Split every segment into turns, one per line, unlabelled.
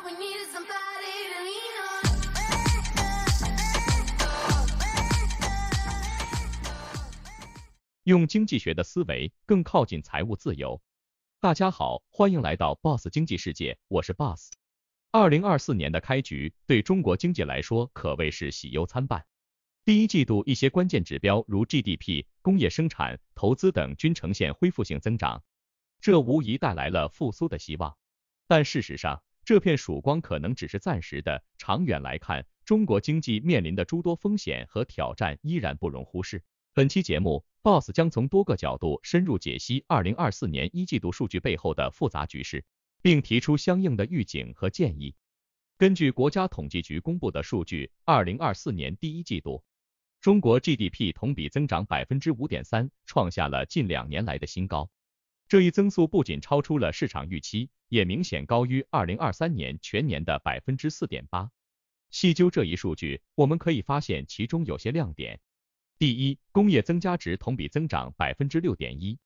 用经济学的思维，更靠近财务自由。大家好，欢迎来到 Boss 经济世界，我是 Boss。二零二四年的开局对中国经济来说可谓是喜忧参半。第一季度一些关键指标如 GDP、工业生产、投资等均呈现恢复性增长，这无疑带来了复苏的希望。但事实上，这片曙光可能只是暂时的，长远来看，中国经济面临的诸多风险和挑战依然不容忽视。本期节目，Boss 将从多个角度深入解析2024年一季度数据背后的复杂局势，并提出相应的预警和建议。根据国家统计局公布的数据，2024年第一季度，中国 GDP 同比增长5.3%，创下了近两年来的新高。这一增速不仅超出了市场预期，也明显高于二零二三年全年的百分之四点八。细究这一数据，我们可以发现其中有些亮点：第一，工业增加值同比增长百分之六点一，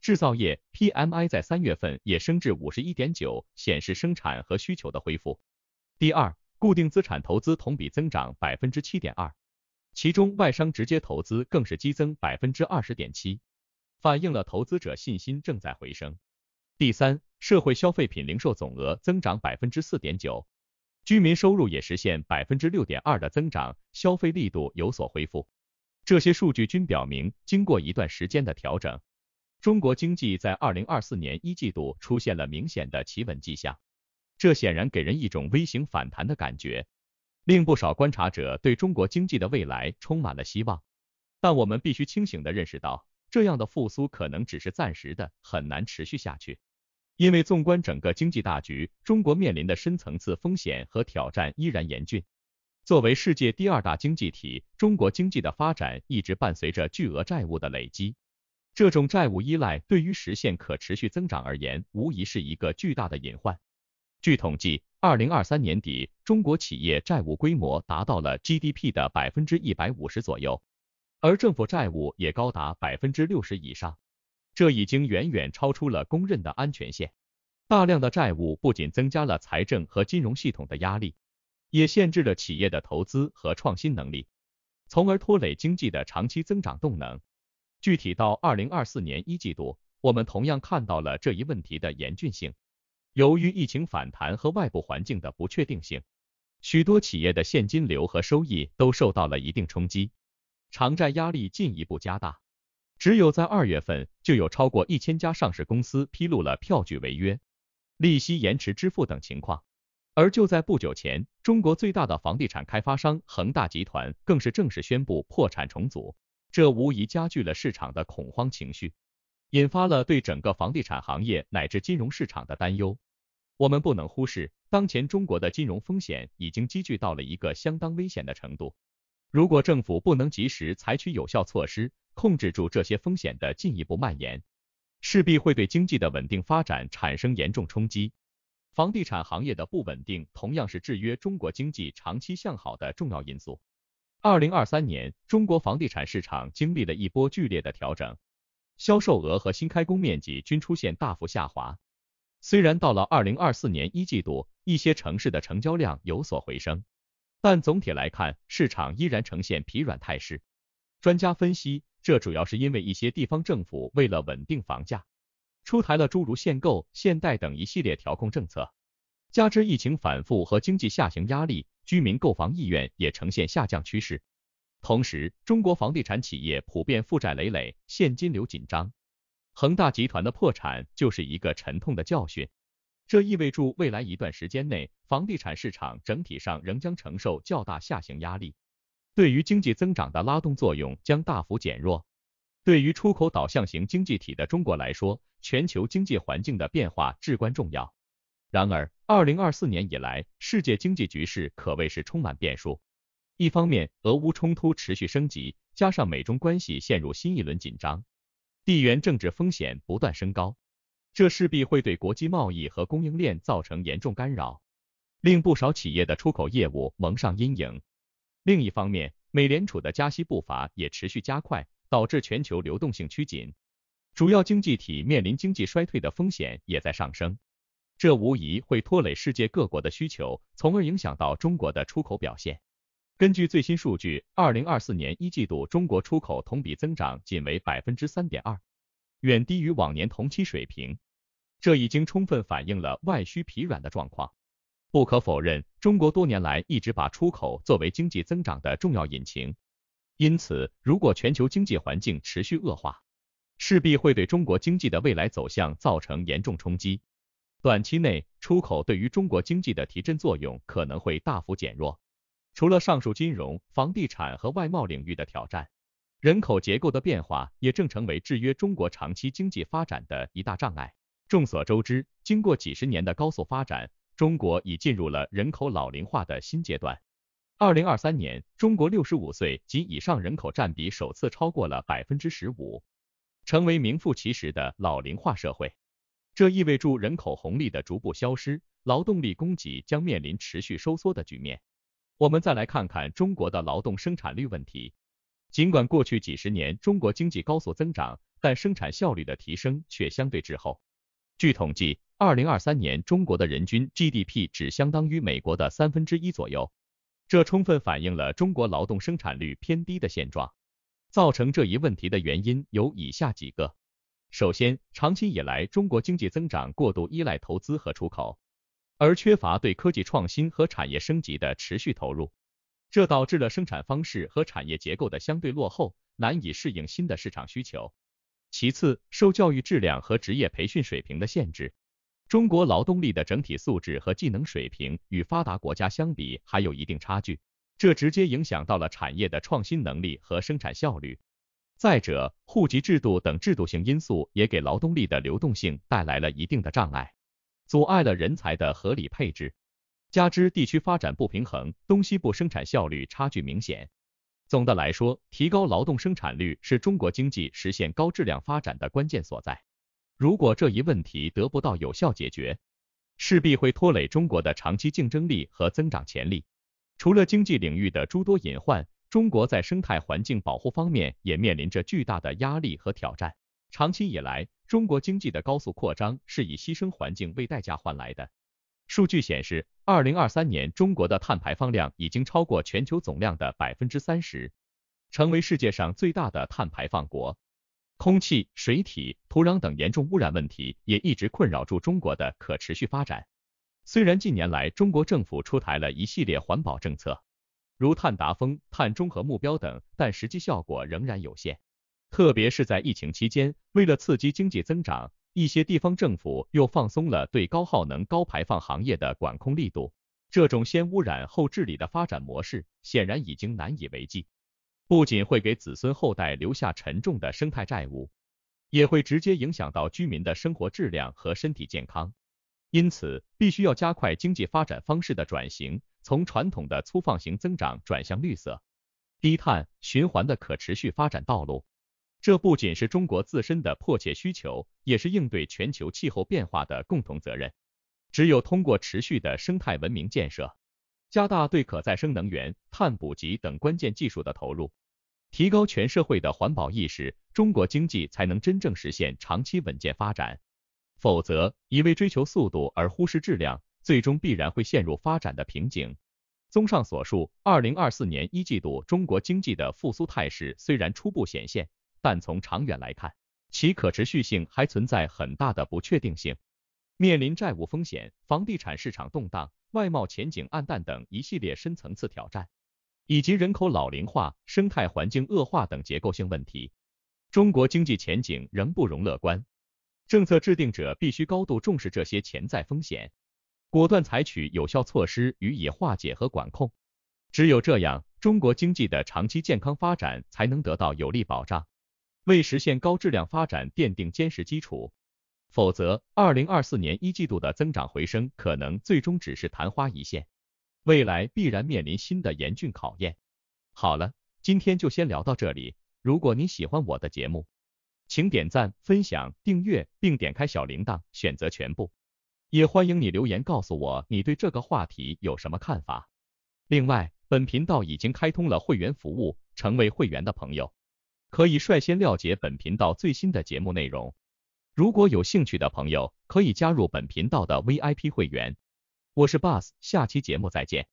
制造业 PMI 在三月份也升至五十一点九，显示生产和需求的恢复；第二，固定资产投资同比增长百分之七点二，其中外商直接投资更是激增百分之二十点七。反映了投资者信心正在回升。第三，社会消费品零售总额增长百分之四点九，居民收入也实现百分之六点二的增长，消费力度有所恢复。这些数据均表明，经过一段时间的调整，中国经济在二零二四年一季度出现了明显的企稳迹象。这显然给人一种微型反弹的感觉，令不少观察者对中国经济的未来充满了希望。但我们必须清醒的认识到。这样的复苏可能只是暂时的，很难持续下去。因为纵观整个经济大局，中国面临的深层次风险和挑战依然严峻。作为世界第二大经济体，中国经济的发展一直伴随着巨额债务的累积，这种债务依赖对于实现可持续增长而言，无疑是一个巨大的隐患。据统计，二零二三年底，中国企业债务规模达到了 GDP 的百分之一百五十左右。而政府债务也高达百分之六十以上，这已经远远超出了公认的安全线。大量的债务不仅增加了财政和金融系统的压力，也限制了企业的投资和创新能力，从而拖累经济的长期增长动能。具体到二零二四年一季度，我们同样看到了这一问题的严峻性。由于疫情反弹和外部环境的不确定性，许多企业的现金流和收益都受到了一定冲击。偿债压力进一步加大，只有在二月份，就有超过一千家上市公司披露了票据违约、利息延迟支付等情况。而就在不久前，中国最大的房地产开发商恒大集团更是正式宣布破产重组，这无疑加剧了市场的恐慌情绪，引发了对整个房地产行业乃至金融市场的担忧。我们不能忽视，当前中国的金融风险已经积聚到了一个相当危险的程度。如果政府不能及时采取有效措施，控制住这些风险的进一步蔓延，势必会对经济的稳定发展产生严重冲击。房地产行业的不稳定同样是制约中国经济长期向好的重要因素。二零二三年，中国房地产市场经历了一波剧烈的调整，销售额和新开工面积均出现大幅下滑。虽然到了二零二四年一季度，一些城市的成交量有所回升。但总体来看，市场依然呈现疲软态势。专家分析，这主要是因为一些地方政府为了稳定房价，出台了诸如限购、限贷等一系列调控政策，加之疫情反复和经济下行压力，居民购房意愿也呈现下降趋势。同时，中国房地产企业普遍负债累累，现金流紧张，恒大集团的破产就是一个沉痛的教训。这意味着未来一段时间内，房地产市场整体上仍将承受较大下行压力，对于经济增长的拉动作用将大幅减弱。对于出口导向型经济体的中国来说，全球经济环境的变化至关重要。然而，二零二四年以来，世界经济局势可谓是充满变数。一方面，俄乌冲突持续升级，加上美中关系陷入新一轮紧张，地缘政治风险不断升高。这势必会对国际贸易和供应链造成严重干扰，令不少企业的出口业务蒙上阴影。另一方面，美联储的加息步伐也持续加快，导致全球流动性趋紧，主要经济体面临经济衰退的风险也在上升。这无疑会拖累世界各国的需求，从而影响到中国的出口表现。根据最新数据，二零二四年一季度中国出口同比增长仅为百分之三点二。远低于往年同期水平，这已经充分反映了外需疲软的状况。不可否认，中国多年来一直把出口作为经济增长的重要引擎，因此，如果全球经济环境持续恶化，势必会对中国经济的未来走向造成严重冲击。短期内，出口对于中国经济的提振作用可能会大幅减弱。除了上述金融、房地产和外贸领域的挑战。人口结构的变化也正成为制约中国长期经济发展的一大障碍。众所周知，经过几十年的高速发展，中国已进入了人口老龄化的新阶段。二零二三年，中国六十五岁及以上人口占比首次超过了百分之十五，成为名副其实的老龄化社会。这意味着人口红利的逐步消失，劳动力供给将面临持续收缩的局面。我们再来看看中国的劳动生产率问题。尽管过去几十年中国经济高速增长，但生产效率的提升却相对滞后。据统计，二零二三年中国的人均 GDP 只相当于美国的三分之一左右，这充分反映了中国劳动生产率偏低的现状。造成这一问题的原因有以下几个：首先，长期以来中国经济增长过度依赖投资和出口，而缺乏对科技创新和产业升级的持续投入。这导致了生产方式和产业结构的相对落后，难以适应新的市场需求。其次，受教育质量和职业培训水平的限制，中国劳动力的整体素质和技能水平与发达国家相比还有一定差距，这直接影响到了产业的创新能力和生产效率。再者，户籍制度等制度性因素也给劳动力的流动性带来了一定的障碍，阻碍了人才的合理配置。加之地区发展不平衡，东西部生产效率差距明显。总的来说，提高劳动生产率是中国经济实现高质量发展的关键所在。如果这一问题得不到有效解决，势必会拖累中国的长期竞争力和增长潜力。除了经济领域的诸多隐患，中国在生态环境保护方面也面临着巨大的压力和挑战。长期以来，中国经济的高速扩张是以牺牲环境为代价换来的。数据显示，二零二三年中国的碳排放量已经超过全球总量的百分之三十，成为世界上最大的碳排放国。空气、水体、土壤等严重污染问题也一直困扰住中国的可持续发展。虽然近年来中国政府出台了一系列环保政策，如碳达峰、碳中和目标等，但实际效果仍然有限。特别是在疫情期间，为了刺激经济增长。一些地方政府又放松了对高耗能、高排放行业的管控力度，这种先污染后治理的发展模式显然已经难以为继。不仅会给子孙后代留下沉重的生态债务，也会直接影响到居民的生活质量和身体健康。因此，必须要加快经济发展方式的转型，从传统的粗放型增长转向绿色、低碳、循环的可持续发展道路。这不仅是中国自身的迫切需求，也是应对全球气候变化的共同责任。只有通过持续的生态文明建设，加大对可再生能源、碳捕集等关键技术的投入，提高全社会的环保意识，中国经济才能真正实现长期稳健发展。否则，一味追求速度而忽视质量，最终必然会陷入发展的瓶颈。综上所述，二零二四年一季度中国经济的复苏态势虽然初步显现。但从长远来看，其可持续性还存在很大的不确定性，面临债务风险、房地产市场动荡、外贸前景暗淡等一系列深层次挑战，以及人口老龄化、生态环境恶化等结构性问题，中国经济前景仍不容乐观。政策制定者必须高度重视这些潜在风险，果断采取有效措施予以化解和管控。只有这样，中国经济的长期健康发展才能得到有力保障。为实现高质量发展奠定坚实基础，否则，二零二四年一季度的增长回升可能最终只是昙花一现，未来必然面临新的严峻考验。好了，今天就先聊到这里。如果你喜欢我的节目，请点赞、分享、订阅，并点开小铃铛，选择全部。也欢迎你留言告诉我你对这个话题有什么看法。另外，本频道已经开通了会员服务，成为会员的朋友。可以率先了解本频道最新的节目内容。如果有兴趣的朋友，可以加入本频道的 VIP 会员。我是 Bus，下期节目再见。